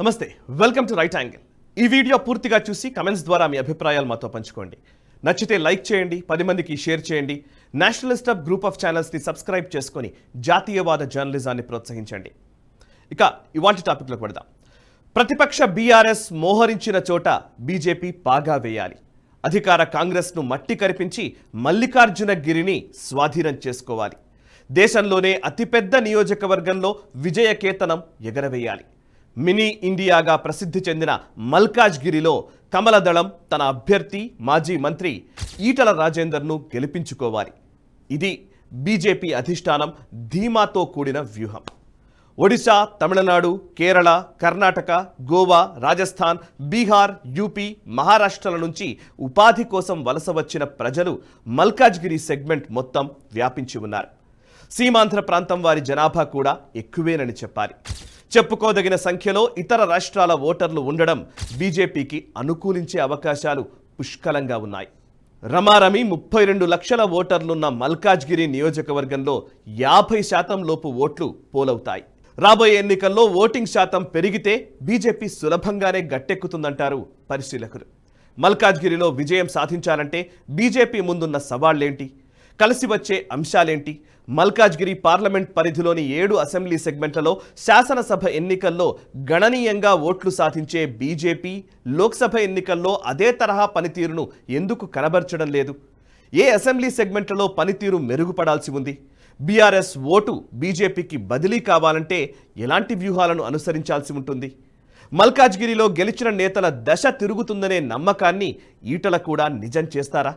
నమస్తే welcome to right angle ఈ video పూర్తిగా చూసి కమెంట్స్ ద్వారా మీ అభిప్రాయాలు మాతో పంచుకోండి నచ్చితే లైక్ చేయండి పది మందికి షేర్ చేయండి నేషనలిస్ట్ అప్ గ్రూప్ ఆఫ్ ఛానల్స్ని సబ్స్క్రైబ్ చేసుకొని జాతీయవాద జర్నలిజాన్ని ప్రోత్సహించండి ఇక ఇవాంటి టాపిక్లోకి పెడదాం ప్రతిపక్ష బీఆర్ఎస్ మోహరించిన చోట బీజేపీ పాగా వేయాలి అధికార కాంగ్రెస్ను మట్టి కరిపించి మల్లికార్జున గిరిని స్వాధీనం చేసుకోవాలి దేశంలోనే అతిపెద్ద నియోజకవర్గంలో విజయకేతనం ఎగరవేయాలి మినీ ఇండియాగా ప్రసిద్ధి చెందిన మల్కాజ్గిరిలో కమలదళం తన అభ్యర్థి మాజీ మంత్రి ఈటల రాజేందర్ను గెలిపించుకోవాలి ఇది బీజేపీ అధిష్టానం ధీమాతో కూడిన వ్యూహం ఒడిశా తమిళనాడు కేరళ కర్ణాటక గోవా రాజస్థాన్ బీహార్ యూపీ మహారాష్ట్రల నుంచి ఉపాధి కోసం వలస వచ్చిన ప్రజలు మల్కాజ్గిరి సెగ్మెంట్ మొత్తం వ్యాపించి ఉన్నారు సీమాంధ్ర ప్రాంతం వారి జనాభా కూడా ఎక్కువేనని చెప్పాలి చెప్పుకోదగిన సంఖ్యలో ఇతర రాష్ట్రాల ఓటర్లు ఉండడం బీజేపీకి అనుకూలించే అవకాశాలు పుష్కలంగా ఉన్నాయి రమారమి ముప్పై రెండు లక్షల ఓటర్లున్న మల్కాజ్గిరి నియోజకవర్గంలో యాభై శాతం లోపు ఓట్లు పోలవుతాయి రాబోయే ఎన్నికల్లో ఓటింగ్ శాతం పెరిగితే బీజేపీ సులభంగానే గట్టెక్కుతుందంటారు పరిశీలకులు మల్కాజ్గిరిలో విజయం సాధించాలంటే బీజేపీ ముందున్న సవాళ్లేంటి కలిసి వచ్చే అంశాలేంటి మల్కాజ్గిరి పార్లమెంట్ పరిధిలోని ఏడు అసెంబ్లీ సెగ్మెంట్లలో శాసనసభ ఎన్నికల్లో గణనీయంగా ఓట్లు సాధించే బీజేపీ లోక్సభ ఎన్నికల్లో అదే తరహా పనితీరును ఎందుకు కనబర్చడం లేదు ఏ అసెంబ్లీ సెగ్మెంట్లలో పనితీరు మెరుగుపడాల్సి ఉంది బీఆర్ఎస్ ఓటు బీజేపీకి బదిలీ కావాలంటే ఎలాంటి వ్యూహాలను అనుసరించాల్సి ఉంటుంది మల్కాజ్గిరిలో గెలిచిన నేతల దశ తిరుగుతుందనే నమ్మకాన్ని ఈటల కూడా నిజం చేస్తారా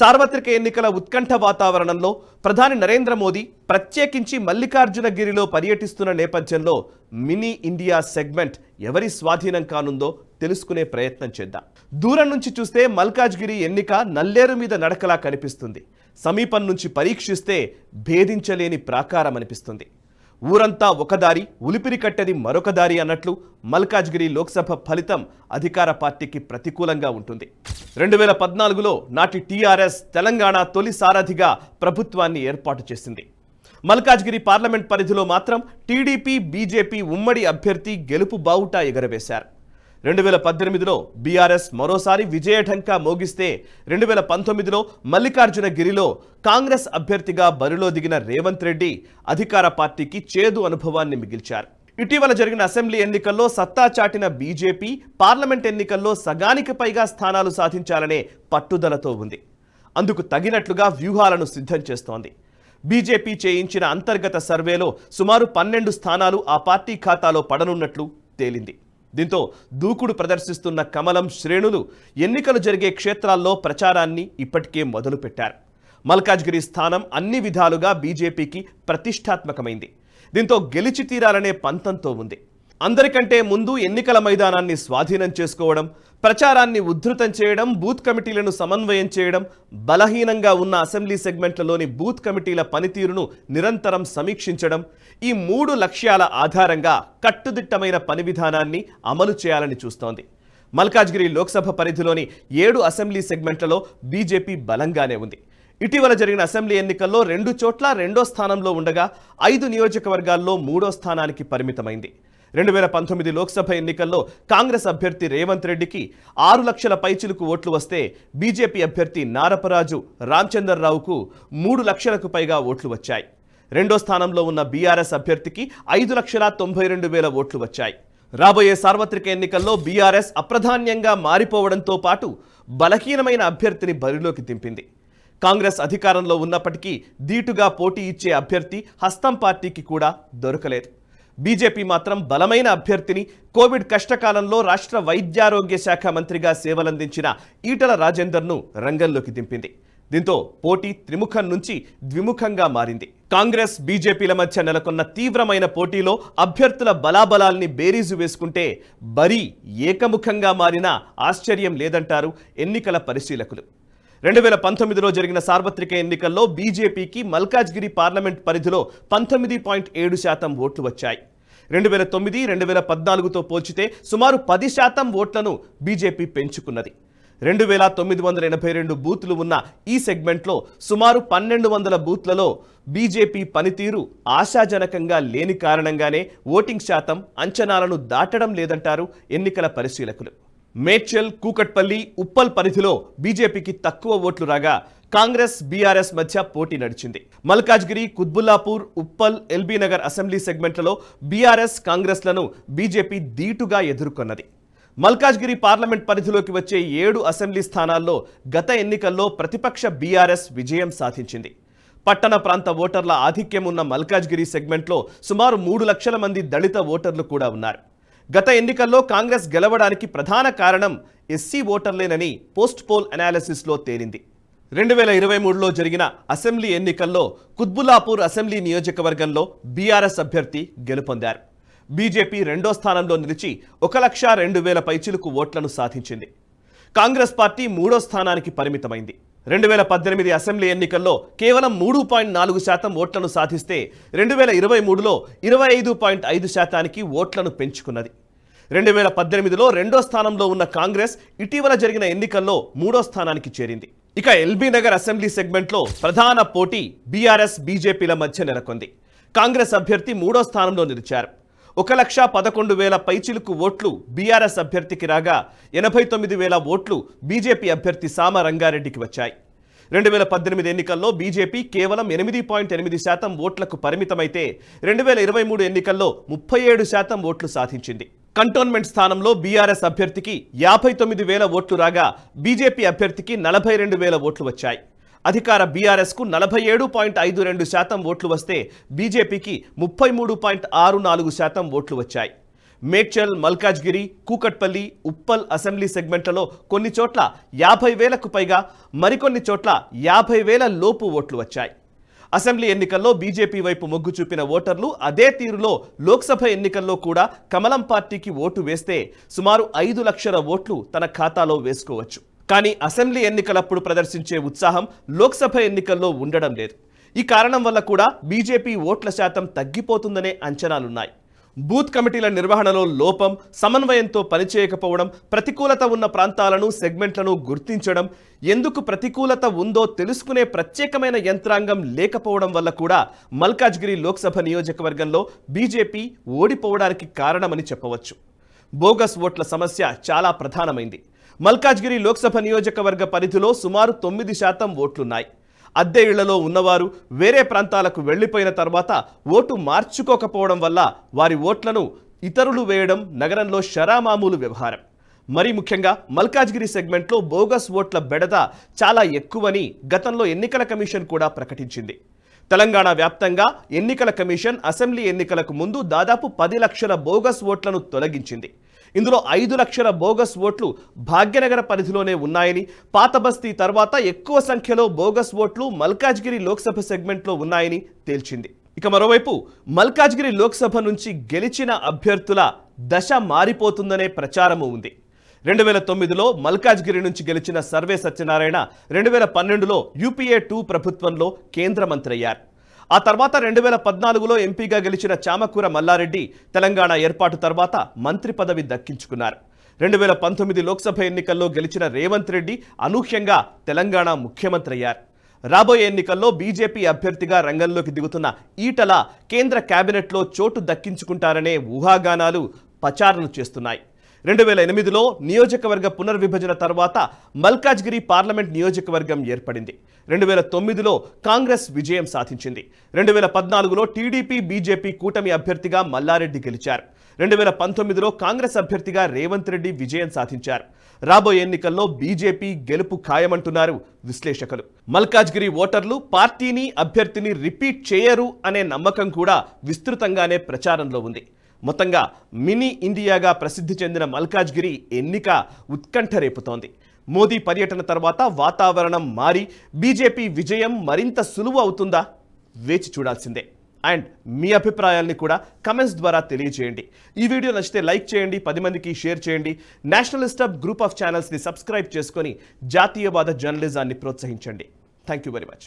సార్వత్రిక ఎన్నికల ఉత్కంఠ వాతావరణంలో ప్రధాని నరేంద్ర మోదీ ప్రత్యేకించి మల్లికార్జునగిరిలో పర్యటిస్తున్న నేపథ్యంలో మినీ ఇండియా సెగ్మెంట్ ఎవరి స్వాధీనం కానుందో తెలుసుకునే ప్రయత్నం చేద్దాం దూరం నుంచి చూస్తే మల్కాజ్గిరి ఎన్నిక నల్లేరు మీద నడకలా కనిపిస్తుంది సమీపం నుంచి పరీక్షిస్తే భేదించలేని ప్రాకారం అనిపిస్తుంది ఊరంతా ఒక దారి ఉలిపిరి కట్టెది మరొక దారి అన్నట్లు మల్కాజ్గిరి లోక్సభ ఫలితం అధికార పార్టీకి ప్రతికూలంగా ఉంటుంది రెండు వేల పద్నాలుగులో నాటి టీఆర్ఎస్ తెలంగాణ తొలి సారథిగా ప్రభుత్వాన్ని ఏర్పాటు చేసింది మల్కాజ్గిరి పార్లమెంట్ పరిధిలో మాత్రం టీడీపీ బీజేపీ ఉమ్మడి అభ్యర్థి గెలుపు బావుటా ఎగరవేశారు రెండు వేల పద్దెనిమిదిలో బీఆర్ఎస్ మరోసారి విజయఢంకా మోగిస్తే రెండు వేల పంతొమ్మిదిలో మల్లికార్జున గిరిలో కాంగ్రెస్ అభ్యర్థిగా బరిలో దిగిన రేవంత్ రెడ్డి అధికార పార్టీకి చేదు అనుభవాన్ని మిగిల్చారు ఇటీవల జరిగిన అసెంబ్లీ ఎన్నికల్లో సత్తా చాటిన బీజేపీ పార్లమెంట్ ఎన్నికల్లో సగానికి పైగా స్థానాలు సాధించాలనే పట్టుదలతో ఉంది అందుకు తగినట్లుగా వ్యూహాలను సిద్ధం చేస్తోంది బీజేపీ చేయించిన అంతర్గత సర్వేలో సుమారు పన్నెండు స్థానాలు ఆ పార్టీ ఖాతాలో పడనున్నట్లు తేలింది దీంతో దూకుడు ప్రదర్శిస్తున్న కమలం శ్రేణులు ఎన్నికలు జరిగే క్షేత్రాల్లో ప్రచారాన్ని ఇప్పటికే మొదలుపెట్టారు మల్కాజ్గిరి స్థానం అన్ని విధాలుగా బీజేపీకి ప్రతిష్టాత్మకమైంది దీంతో గెలిచి తీరాలనే పంతంతో ఉంది అందరికంటే ముందు ఎన్నికల మైదానాన్ని స్వాధీనం చేసుకోవడం ప్రచారాన్ని ఉద్ధృతం చేయడం బూత్ కమిటీలను సమన్వయం చేయడం బలహీనంగా ఉన్న అసెంబ్లీ సెగ్మెంట్లలోని బూత్ కమిటీల పనితీరును నిరంతరం సమీక్షించడం ఈ మూడు లక్ష్యాల ఆధారంగా కట్టుదిట్టమైన పని విధానాన్ని అమలు చేయాలని చూస్తోంది మల్కాజ్గిరి లోక్సభ పరిధిలోని ఏడు అసెంబ్లీ సెగ్మెంట్లలో బీజేపీ బలంగానే ఉంది ఇటీవల జరిగిన అసెంబ్లీ ఎన్నికల్లో రెండు చోట్ల రెండో స్థానంలో ఉండగా ఐదు నియోజకవర్గాల్లో మూడో స్థానానికి పరిమితమైంది రెండు వేల పంతొమ్మిది లోక్సభ ఎన్నికల్లో కాంగ్రెస్ అభ్యర్థి రేవంత్ రెడ్డికి ఆరు లక్షల పైచిలకు ఓట్లు వస్తే బీజేపీ అభ్యర్థి నారపరాజు రామచందర్రావుకు మూడు లక్షలకు పైగా ఓట్లు వచ్చాయి రెండో స్థానంలో ఉన్న బీఆర్ఎస్ అభ్యర్థికి ఐదు లక్షల తొంభై రెండు వేల ఓట్లు వచ్చాయి రాబోయే సార్వత్రిక ఎన్నికల్లో బీఆర్ఎస్ అప్రధాన్యంగా మారిపోవడంతో పాటు బలహీనమైన అభ్యర్థిని బరిలోకి దింపింది కాంగ్రెస్ అధికారంలో ఉన్నప్పటికీ ధీటుగా పోటీ ఇచ్చే అభ్యర్థి హస్తం పార్టీకి కూడా దొరకలేదు బీజేపీ మాత్రం బలమైన అభ్యర్థిని కోవిడ్ కష్టకాలంలో రాష్ట్ర వైద్యారోగ్య శాఖ మంత్రిగా సేవలందించిన ఈటల రాజేందర్ను రంగంలోకి దింపింది దీంతో పోటీ త్రిముఖం నుంచి ద్విముఖంగా మారింది కాంగ్రెస్ బీజేపీల మధ్య నెలకొన్న తీవ్రమైన పోటీలో అభ్యర్థుల బలాబలాల్ని బేరీజు వేసుకుంటే బరీ ఏకముఖంగా మారినా ఆశ్చర్యం లేదంటారు ఎన్నికల పరిశీలకులు రెండు వేల పంతొమ్మిదిలో జరిగిన సార్వత్రిక ఎన్నికల్లో బీజేపీకి మల్కాజ్గిరి పార్లమెంట్ పరిధిలో పంతొమ్మిది పాయింట్ ఏడు శాతం ఓట్లు వచ్చాయి రెండు వేల తొమ్మిది రెండు వేల పద్నాలుగుతో పోల్చితే సుమారు పది శాతం ఓట్లను బీజేపీ పెంచుకున్నది రెండు వేల తొమ్మిది వందల ఎనభై రెండు బూత్లు ఉన్న ఈ సెగ్మెంట్లో సుమారు పన్నెండు వందల బూత్లలో బీజేపీ పనితీరు ఆశాజనకంగా లేని కారణంగానే ఓటింగ్ శాతం అంచనాలను దాటడం లేదంటారు ఎన్నికల పరిశీలకులు మేడ్చల్ కూకట్పల్లి ఉప్పల్ పరిధిలో బీజేపీకి తక్కువ ఓట్లు రాగా కాంగ్రెస్ బీఆర్ఎస్ మధ్య పోటీ నడిచింది మల్కాజ్గిరి కుత్బుల్లాపూర్ ఉప్పల్ ఎల్బీ నగర్ అసెంబ్లీ సెగ్మెంట్లలో బీఆర్ఎస్ కాంగ్రెస్లను బీజేపీ దీటుగా ఎదుర్కొన్నది మల్కాజ్గిరి పార్లమెంట్ పరిధిలోకి వచ్చే ఏడు అసెంబ్లీ స్థానాల్లో గత ఎన్నికల్లో ప్రతిపక్ష బీఆర్ఎస్ విజయం సాధించింది పట్టణ ప్రాంత ఓటర్ల ఆధిక్యం ఉన్న మల్కాజ్గిరి సెగ్మెంట్లో సుమారు మూడు లక్షల మంది దళిత ఓటర్లు కూడా ఉన్నారు గత ఎన్నికల్లో కాంగ్రెస్ గెలవడానికి ప్రధాన కారణం ఎస్సీ ఓటర్లేనని పోస్ట్ పోల్ అనాలిసిస్లో తేలింది రెండు వేల ఇరవై మూడులో జరిగిన అసెంబ్లీ ఎన్నికల్లో కుత్బులాపూర్ అసెంబ్లీ నియోజకవర్గంలో బీఆర్ఎస్ అభ్యర్థి గెలుపొందారు బీజేపీ రెండో స్థానంలో నిలిచి ఒక లక్ష రెండు వేల పైచిలకు ఓట్లను సాధించింది కాంగ్రెస్ పార్టీ మూడో స్థానానికి పరిమితమైంది రెండు వేల పద్దెనిమిది అసెంబ్లీ ఎన్నికల్లో కేవలం మూడు పాయింట్ నాలుగు శాతం ఓట్లను సాధిస్తే రెండు వేల ఇరవై మూడులో ఇరవై ఐదు పాయింట్ ఐదు శాతానికి ఓట్లను పెంచుకున్నది రెండు వేల పద్దెనిమిదిలో రెండో స్థానంలో ఉన్న కాంగ్రెస్ ఇటీవల జరిగిన ఎన్నికల్లో మూడో స్థానానికి చేరింది ఇక ఎల్బీ నగర్ అసెంబ్లీ సెగ్మెంట్లో ప్రధాన పోటీ బీఆర్ఎస్ బీజేపీల మధ్య నెలకొంది కాంగ్రెస్ అభ్యర్థి మూడో స్థానంలో నిలిచారు ఒక లక్ష పదకొండు వేల పైచిలుకు ఓట్లు బీఆర్ఎస్ అభ్యర్థికి రాగా ఎనభై తొమ్మిది వేల ఓట్లు బీజేపీ అభ్యర్థి సామ రంగారెడ్డికి వచ్చాయి రెండు వేల పద్దెనిమిది ఎన్నికల్లో బీజేపీ కేవలం ఎనిమిది పాయింట్ ఎనిమిది శాతం ఓట్లకు పరిమితమైతే రెండు వేల ఇరవై మూడు ఎన్నికల్లో ముప్పై ఏడు శాతం ఓట్లు సాధించింది కంటోన్మెంట్ స్థానంలో బీఆర్ఎస్ అభ్యర్థికి యాభై తొమ్మిది వేల ఓట్లు రాగా బీజేపీ అభ్యర్థికి నలభై రెండు వేల ఓట్లు వచ్చాయి అధికార బీఆర్ఎస్కు నలభై ఏడు పాయింట్ ఐదు రెండు శాతం ఓట్లు వస్తే బీజేపీకి ముప్పై మూడు పాయింట్ ఆరు నాలుగు శాతం ఓట్లు వచ్చాయి మేడ్చల్ మల్కాజ్గిరి కూకట్పల్లి ఉప్పల్ అసెంబ్లీ సెగ్మెంట్లలో కొన్ని చోట్ల యాభై వేలకు పైగా మరికొన్ని చోట్ల యాభై వేల లోపు ఓట్లు వచ్చాయి అసెంబ్లీ ఎన్నికల్లో బీజేపీ వైపు మొగ్గు చూపిన ఓటర్లు అదే తీరులో లోక్సభ ఎన్నికల్లో కూడా కమలం పార్టీకి ఓటు వేస్తే సుమారు ఐదు లక్షల ఓట్లు తన ఖాతాలో వేసుకోవచ్చు కానీ అసెంబ్లీ ఎన్నికలప్పుడు ప్రదర్శించే ఉత్సాహం లోక్సభ ఎన్నికల్లో ఉండడం లేదు ఈ కారణం వల్ల కూడా బీజేపీ ఓట్ల శాతం తగ్గిపోతుందనే అంచనాలున్నాయి బూత్ కమిటీల నిర్వహణలో లోపం సమన్వయంతో పనిచేయకపోవడం ప్రతికూలత ఉన్న ప్రాంతాలను సెగ్మెంట్లను గుర్తించడం ఎందుకు ప్రతికూలత ఉందో తెలుసుకునే ప్రత్యేకమైన యంత్రాంగం లేకపోవడం వల్ల కూడా మల్కాజ్గిరి లోక్సభ నియోజకవర్గంలో బీజేపీ ఓడిపోవడానికి కారణమని చెప్పవచ్చు బోగస్ ఓట్ల సమస్య చాలా ప్రధానమైంది మల్కాజ్గిరి లోక్సభ నియోజకవర్గ పరిధిలో సుమారు తొమ్మిది శాతం ఓట్లున్నాయి అద్దె ఇళ్లలో ఉన్నవారు వేరే ప్రాంతాలకు వెళ్లిపోయిన తర్వాత ఓటు మార్చుకోకపోవడం వల్ల వారి ఓట్లను ఇతరులు వేయడం నగరంలో షరామామూలు వ్యవహారం మరీ ముఖ్యంగా మల్కాజ్గిరి సెగ్మెంట్లో బోగస్ ఓట్ల బెడద చాలా ఎక్కువని గతంలో ఎన్నికల కమిషన్ కూడా ప్రకటించింది తెలంగాణ వ్యాప్తంగా ఎన్నికల కమిషన్ అసెంబ్లీ ఎన్నికలకు ముందు దాదాపు పది లక్షల బోగస్ ఓట్లను తొలగించింది ఇందులో ఐదు లక్షల బోగస్ ఓట్లు భాగ్యనగర పరిధిలోనే ఉన్నాయని పాత బస్తీ తర్వాత ఎక్కువ సంఖ్యలో బోగస్ ఓట్లు మల్కాజ్గిరి లోక్సభ సెగ్మెంట్లో ఉన్నాయని తేల్చింది ఇక మరోవైపు మల్కాజ్గిరి లోక్సభ నుంచి గెలిచిన అభ్యర్థుల దశ మారిపోతుందనే ప్రచారము ఉంది రెండు వేల తొమ్మిదిలో మల్కాజ్గిరి నుంచి గెలిచిన సర్వే సత్యనారాయణ రెండు వేల పన్నెండులో యూపీఏ టూ ప్రభుత్వంలో కేంద్ర మంత్రి అయ్యారు ఆ తర్వాత రెండు వేల పద్నాలుగులో ఎంపీగా గెలిచిన చామకూర మల్లారెడ్డి తెలంగాణ ఏర్పాటు తర్వాత మంత్రి పదవి దక్కించుకున్నారు రెండు వేల పంతొమ్మిది లోక్సభ ఎన్నికల్లో గెలిచిన రేవంత్ రెడ్డి అనూహ్యంగా తెలంగాణ ముఖ్యమంత్రి అయ్యారు రాబోయే ఎన్నికల్లో బీజేపీ అభ్యర్థిగా రంగంలోకి దిగుతున్న ఈటల కేంద్ర కేబినెట్లో చోటు దక్కించుకుంటారనే ఊహాగానాలు ప్రచారణ చేస్తున్నాయి రెండు వేల ఎనిమిదిలో నియోజకవర్గ పునర్విభజన తర్వాత మల్కాజ్గిరి పార్లమెంట్ నియోజకవర్గం ఏర్పడింది రెండు వేల తొమ్మిదిలో కాంగ్రెస్ విజయం సాధించింది రెండు వేల పద్నాలుగులో టీడీపీ బీజేపీ కూటమి అభ్యర్థిగా మల్లారెడ్డి గెలిచారు రెండు వేల పంతొమ్మిదిలో కాంగ్రెస్ అభ్యర్థిగా రేవంత్ రెడ్డి విజయం సాధించారు రాబోయే ఎన్నికల్లో బీజేపీ గెలుపు ఖాయమంటున్నారు విశ్లేషకులు మల్కాజ్గిరి ఓటర్లు పార్టీని అభ్యర్థిని రిపీట్ చేయరు అనే నమ్మకం కూడా విస్తృతంగానే ప్రచారంలో ఉంది మొత్తంగా మినీ ఇండియాగా ప్రసిద్ధి చెందిన మల్కాజ్గిరి ఎన్నిక ఉత్కంఠ రేపుతోంది మోదీ పర్యటన తర్వాత వాతావరణం మారి బీజేపీ విజయం మరింత సులువు అవుతుందా వేచి చూడాల్సిందే అండ్ మీ అభిప్రాయాల్ని కూడా కమెంట్స్ ద్వారా తెలియజేయండి ఈ వీడియో నచ్చితే లైక్ చేయండి పది మందికి షేర్ చేయండి నేషనలిస్ట్ అప్ గ్రూప్ ఆఫ్ ఛానల్స్ని సబ్స్క్రైబ్ చేసుకొని జాతీయవాద జర్నలిజాన్ని ప్రోత్సహించండి థ్యాంక్ వెరీ మచ్